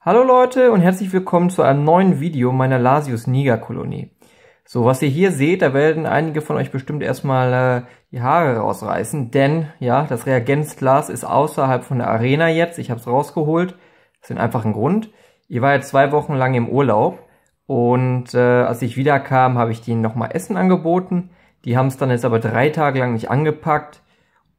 Hallo Leute und herzlich willkommen zu einem neuen Video meiner Lasius Niger Kolonie. So, was ihr hier seht, da werden einige von euch bestimmt erstmal äh, die Haare rausreißen, denn ja, das Reagenzglas ist außerhalb von der Arena jetzt. Ich habe es rausgeholt, das ist einfach ein Grund. Ihr war jetzt zwei Wochen lang im Urlaub und äh, als ich wiederkam, habe ich denen nochmal Essen angeboten. Die haben es dann jetzt aber drei Tage lang nicht angepackt.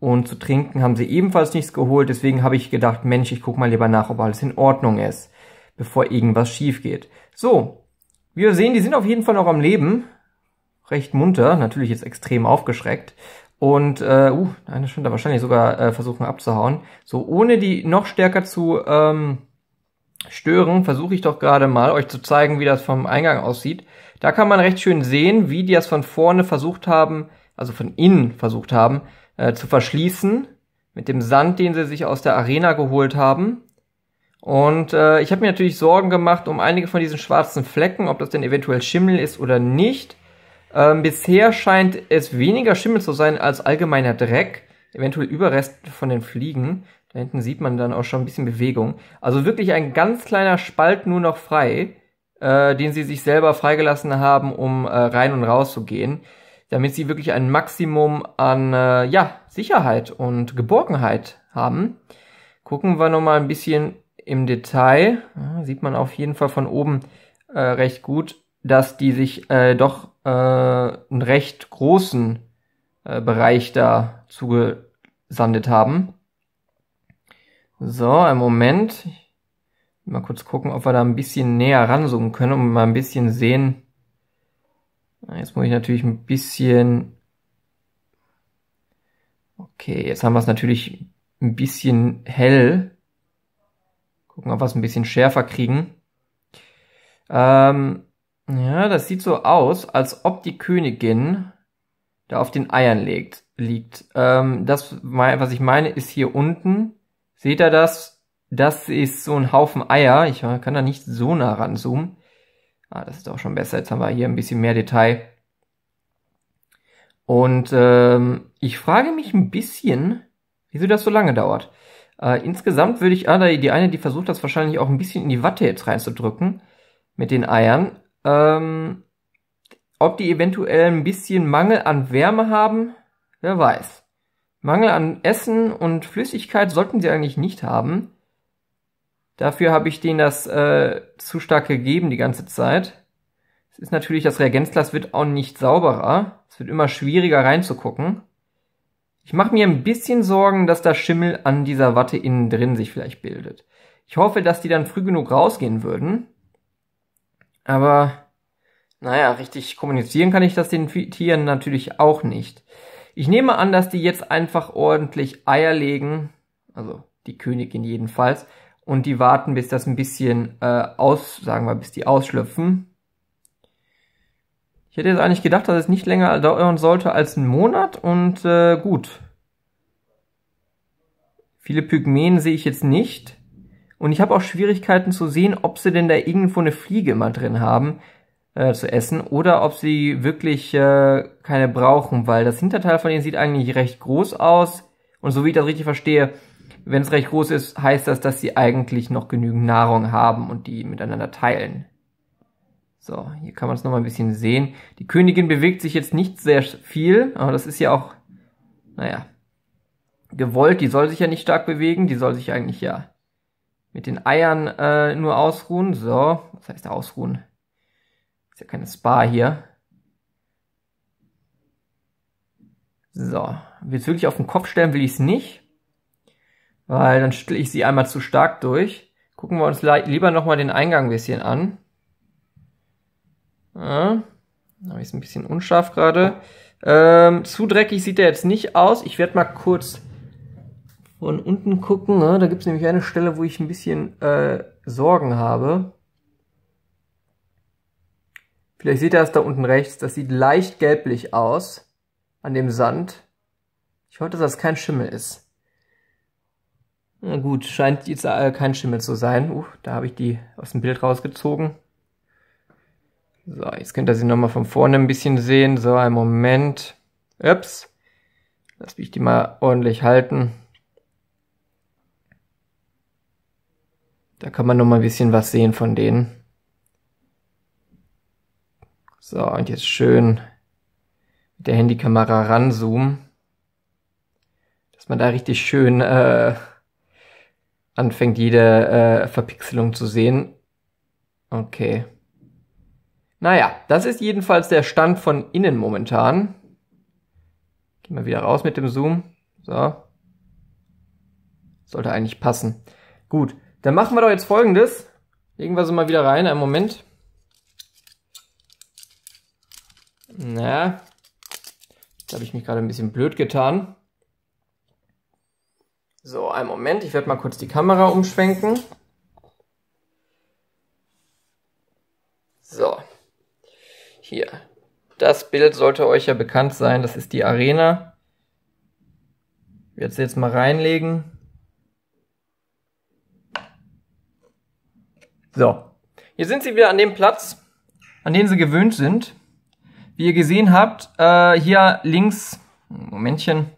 Und zu trinken haben sie ebenfalls nichts geholt, deswegen habe ich gedacht, Mensch, ich gucke mal lieber nach, ob alles in Ordnung ist, bevor irgendwas schief geht. So, wie wir sehen, die sind auf jeden Fall noch am Leben. Recht munter, natürlich jetzt extrem aufgeschreckt. Und, äh, uh, einer schon da wahrscheinlich sogar äh, versuchen abzuhauen. So, ohne die noch stärker zu ähm, stören, versuche ich doch gerade mal, euch zu zeigen, wie das vom Eingang aussieht. Da kann man recht schön sehen, wie die das von vorne versucht haben, also von innen versucht haben, äh, zu verschließen mit dem Sand, den sie sich aus der Arena geholt haben. Und äh, ich habe mir natürlich Sorgen gemacht um einige von diesen schwarzen Flecken, ob das denn eventuell Schimmel ist oder nicht. Ähm, bisher scheint es weniger Schimmel zu sein als allgemeiner Dreck, eventuell Überreste von den Fliegen. Da hinten sieht man dann auch schon ein bisschen Bewegung. Also wirklich ein ganz kleiner Spalt nur noch frei, äh, den sie sich selber freigelassen haben, um äh, rein und raus zu gehen damit sie wirklich ein Maximum an äh, ja, Sicherheit und Geborgenheit haben. Gucken wir nochmal ein bisschen im Detail. Ja, sieht man auf jeden Fall von oben äh, recht gut, dass die sich äh, doch äh, einen recht großen äh, Bereich da zugesandet haben. So, einen Moment. Mal kurz gucken, ob wir da ein bisschen näher ranzoomen können und mal ein bisschen sehen, Jetzt muss ich natürlich ein bisschen... Okay, jetzt haben wir es natürlich ein bisschen hell. Gucken, ob wir es ein bisschen schärfer kriegen. Ähm, ja, das sieht so aus, als ob die Königin da auf den Eiern legt, liegt. Ähm, das, was ich meine, ist hier unten. Seht ihr das? Das ist so ein Haufen Eier. Ich kann da nicht so nah ranzoomen. Ah, das ist auch schon besser. Jetzt haben wir hier ein bisschen mehr Detail. Und ähm, ich frage mich ein bisschen, wieso das so lange dauert. Äh, insgesamt würde ich, ah, die eine, die versucht das wahrscheinlich auch ein bisschen in die Watte jetzt reinzudrücken mit den Eiern. Ähm, ob die eventuell ein bisschen Mangel an Wärme haben, wer weiß. Mangel an Essen und Flüssigkeit sollten sie eigentlich nicht haben. Dafür habe ich denen das äh, zu stark gegeben die ganze Zeit. Es ist natürlich, das Reagenzglas wird auch nicht sauberer. Es wird immer schwieriger reinzugucken. Ich mache mir ein bisschen Sorgen, dass da Schimmel an dieser Watte innen drin sich vielleicht bildet. Ich hoffe, dass die dann früh genug rausgehen würden. Aber naja, richtig kommunizieren kann ich das den Tieren natürlich auch nicht. Ich nehme an, dass die jetzt einfach ordentlich Eier legen, also die Königin jedenfalls, und die warten, bis das ein bisschen äh, aus, sagen wir, bis die ausschlüpfen. Ich hätte jetzt eigentlich gedacht, dass es nicht länger dauern sollte als einen Monat und äh, gut. Viele Pygmäen sehe ich jetzt nicht. Und ich habe auch Schwierigkeiten zu sehen, ob sie denn da irgendwo eine Fliege immer drin haben äh, zu essen oder ob sie wirklich äh, keine brauchen, weil das Hinterteil von ihnen sieht eigentlich recht groß aus. Und so wie ich das richtig verstehe, wenn es recht groß ist, heißt das, dass sie eigentlich noch genügend Nahrung haben und die miteinander teilen. So, hier kann man es nochmal ein bisschen sehen. Die Königin bewegt sich jetzt nicht sehr viel, aber das ist ja auch, naja, gewollt. Die soll sich ja nicht stark bewegen, die soll sich eigentlich ja mit den Eiern äh, nur ausruhen. So, was heißt ausruhen? Ist ja keine Spa hier. So, willst du wirklich auf den Kopf stellen, will ich es nicht weil dann schüttle ich sie einmal zu stark durch. Gucken wir uns lieber nochmal den Eingang ein bisschen an. Ja, da habe ich es ein bisschen unscharf gerade. Ähm, zu dreckig sieht er jetzt nicht aus. Ich werde mal kurz von unten gucken. Ne? Da gibt es nämlich eine Stelle, wo ich ein bisschen äh, Sorgen habe. Vielleicht seht ihr das da unten rechts. Das sieht leicht gelblich aus an dem Sand. Ich hoffe, dass das kein Schimmel ist. Na gut, scheint jetzt äh, kein Schimmel zu sein. Uh, da habe ich die aus dem Bild rausgezogen. So, jetzt könnt ihr sie nochmal von vorne ein bisschen sehen. So, einen Moment. Ups. Lass mich die mal ordentlich halten. Da kann man nochmal ein bisschen was sehen von denen. So, und jetzt schön mit der Handykamera ranzoomen. Dass man da richtig schön äh, anfängt, jede äh, Verpixelung zu sehen. Okay. Naja, das ist jedenfalls der Stand von innen momentan. Gehen wir wieder raus mit dem Zoom. So. Sollte eigentlich passen. Gut, dann machen wir doch jetzt folgendes. Legen wir sie mal wieder rein, einen Moment. Na, jetzt habe ich mich gerade ein bisschen blöd getan. So, einen Moment, ich werde mal kurz die Kamera umschwenken. So, hier. Das Bild sollte euch ja bekannt sein, das ist die Arena. Ich werde sie jetzt mal reinlegen. So, hier sind sie wieder an dem Platz, an den sie gewöhnt sind. Wie ihr gesehen habt, äh, hier links, Momentchen,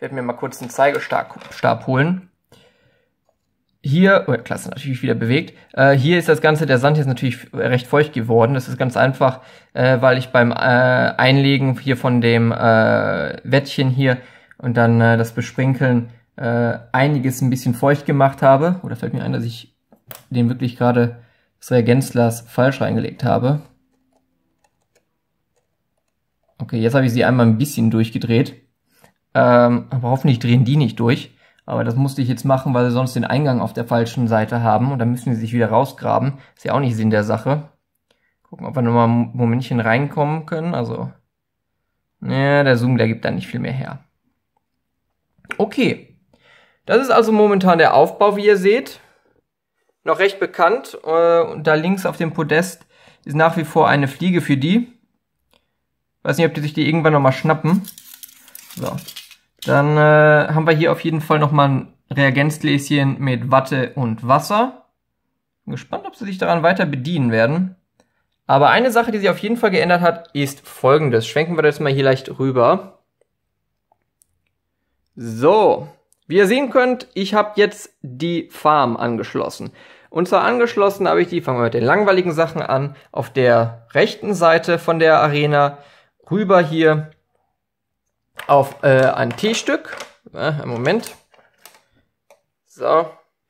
ich werde mir mal kurz einen Zeigestab holen. Hier, oh, klasse, natürlich wieder bewegt. Äh, hier ist das Ganze, der Sand ist natürlich recht feucht geworden. Das ist ganz einfach, äh, weil ich beim äh, Einlegen hier von dem äh, Wettchen hier und dann äh, das Besprinkeln äh, einiges ein bisschen feucht gemacht habe. Oder oh, fällt mir ein, dass ich den wirklich gerade das Reagenzglas falsch reingelegt habe. Okay, jetzt habe ich sie einmal ein bisschen durchgedreht. Ähm, aber hoffentlich drehen die nicht durch. Aber das musste ich jetzt machen, weil sie sonst den Eingang auf der falschen Seite haben und dann müssen sie sich wieder rausgraben. Ist ja auch nicht Sinn der Sache. Gucken, ob wir nochmal ein Momentchen reinkommen können. Also, naja, der Zoom, der gibt da nicht viel mehr her. Okay. Das ist also momentan der Aufbau, wie ihr seht. Noch recht bekannt. Äh, und da links auf dem Podest ist nach wie vor eine Fliege für die. Weiß nicht, ob die sich die irgendwann nochmal schnappen. So. Dann äh, haben wir hier auf jeden Fall nochmal ein Reagenzgläschen mit Watte und Wasser. Bin gespannt, ob sie sich daran weiter bedienen werden. Aber eine Sache, die sich auf jeden Fall geändert hat, ist folgendes. Schwenken wir das mal hier leicht rüber. So, wie ihr sehen könnt, ich habe jetzt die Farm angeschlossen. Und zwar angeschlossen habe ich die, fangen wir mit den langweiligen Sachen an, auf der rechten Seite von der Arena rüber hier auf äh, ein T-Stück. Ja, Moment. So,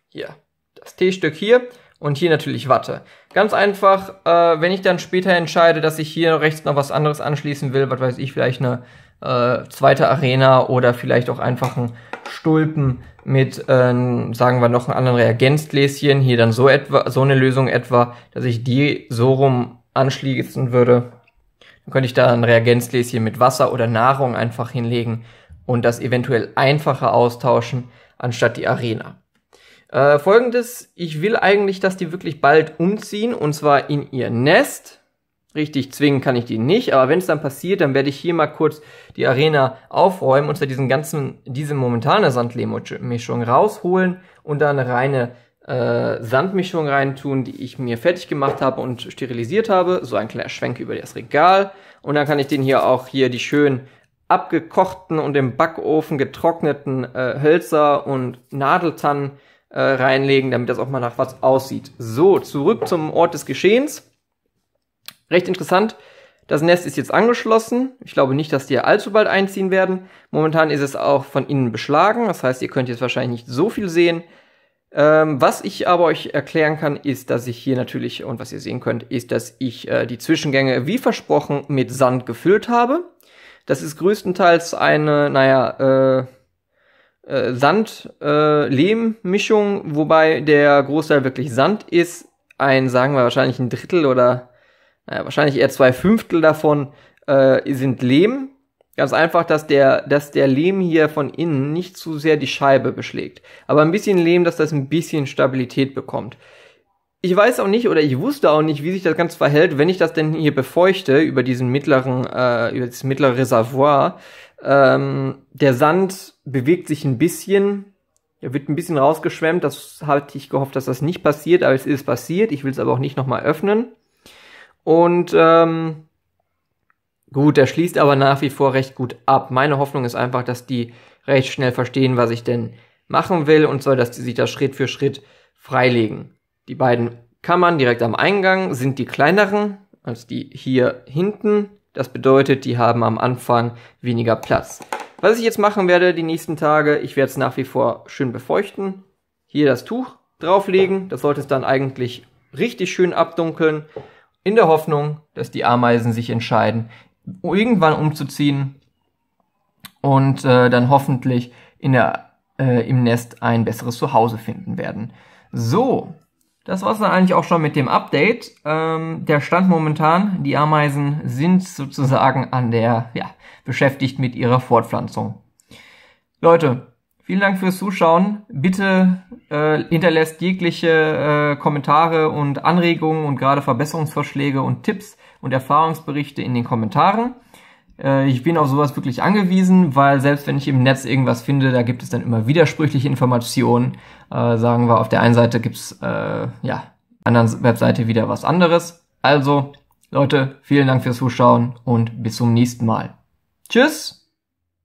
hier. Das T-Stück hier und hier natürlich Watte. Ganz einfach, äh, wenn ich dann später entscheide, dass ich hier rechts noch was anderes anschließen will, was weiß ich, vielleicht eine äh, zweite Arena oder vielleicht auch einfach ein Stulpen mit, äh, sagen wir, noch einem anderen Reagenzgläschen, hier dann so etwa, so eine Lösung etwa, dass ich die so rum anschließen würde. Dann könnte ich da ein Reagenzgläschen mit Wasser oder Nahrung einfach hinlegen und das eventuell einfacher austauschen anstatt die Arena. Äh, Folgendes, ich will eigentlich, dass die wirklich bald umziehen und zwar in ihr Nest. Richtig zwingen kann ich die nicht, aber wenn es dann passiert, dann werde ich hier mal kurz die Arena aufräumen und zwar diesen ganzen, diese momentane Sandlehmmischung rausholen und dann reine äh, Sandmischung reintun, die ich mir fertig gemacht habe und sterilisiert habe. So ein kleiner Schwenk über das Regal. Und dann kann ich den hier auch hier die schön abgekochten und im Backofen getrockneten äh, Hölzer und Nadeltannen äh, reinlegen, damit das auch mal nach was aussieht. So, zurück zum Ort des Geschehens. Recht interessant. Das Nest ist jetzt angeschlossen. Ich glaube nicht, dass die allzu bald einziehen werden. Momentan ist es auch von innen beschlagen. Das heißt, ihr könnt jetzt wahrscheinlich nicht so viel sehen. Ähm, was ich aber euch erklären kann, ist, dass ich hier natürlich, und was ihr sehen könnt, ist, dass ich äh, die Zwischengänge wie versprochen mit Sand gefüllt habe. Das ist größtenteils eine, naja, äh, äh Sand-Lehm-Mischung, äh, wobei der Großteil wirklich Sand ist. Ein, sagen wir wahrscheinlich ein Drittel oder naja, wahrscheinlich eher zwei Fünftel davon äh, sind Lehm Ganz einfach, dass der, dass der Lehm hier von innen nicht zu sehr die Scheibe beschlägt. Aber ein bisschen Lehm, dass das ein bisschen Stabilität bekommt. Ich weiß auch nicht oder ich wusste auch nicht, wie sich das Ganze verhält, wenn ich das denn hier befeuchte über diesen mittleren, äh, über das mittlere Reservoir. Ähm, der Sand bewegt sich ein bisschen, er wird ein bisschen rausgeschwemmt. Das hatte ich gehofft, dass das nicht passiert, aber es ist passiert. Ich will es aber auch nicht nochmal öffnen. Und ähm, Gut, er schließt aber nach wie vor recht gut ab. Meine Hoffnung ist einfach, dass die recht schnell verstehen, was ich denn machen will und soll, dass die sich das Schritt für Schritt freilegen. Die beiden Kammern direkt am Eingang sind die kleineren als die hier hinten. Das bedeutet, die haben am Anfang weniger Platz. Was ich jetzt machen werde die nächsten Tage, ich werde es nach wie vor schön befeuchten. Hier das Tuch drauflegen, das sollte es dann eigentlich richtig schön abdunkeln, in der Hoffnung, dass die Ameisen sich entscheiden, irgendwann umzuziehen und äh, dann hoffentlich in der, äh, im Nest ein besseres Zuhause finden werden. So, das war's dann eigentlich auch schon mit dem Update. Ähm, der Stand momentan, die Ameisen sind sozusagen an der, ja, beschäftigt mit ihrer Fortpflanzung. Leute, Vielen Dank fürs Zuschauen. Bitte äh, hinterlässt jegliche äh, Kommentare und Anregungen und gerade Verbesserungsvorschläge und Tipps und Erfahrungsberichte in den Kommentaren. Äh, ich bin auf sowas wirklich angewiesen, weil selbst wenn ich im Netz irgendwas finde, da gibt es dann immer widersprüchliche Informationen. Äh, sagen wir, auf der einen Seite gibt's äh, ja anderen Webseite wieder was anderes. Also Leute, vielen Dank fürs Zuschauen und bis zum nächsten Mal. Tschüss!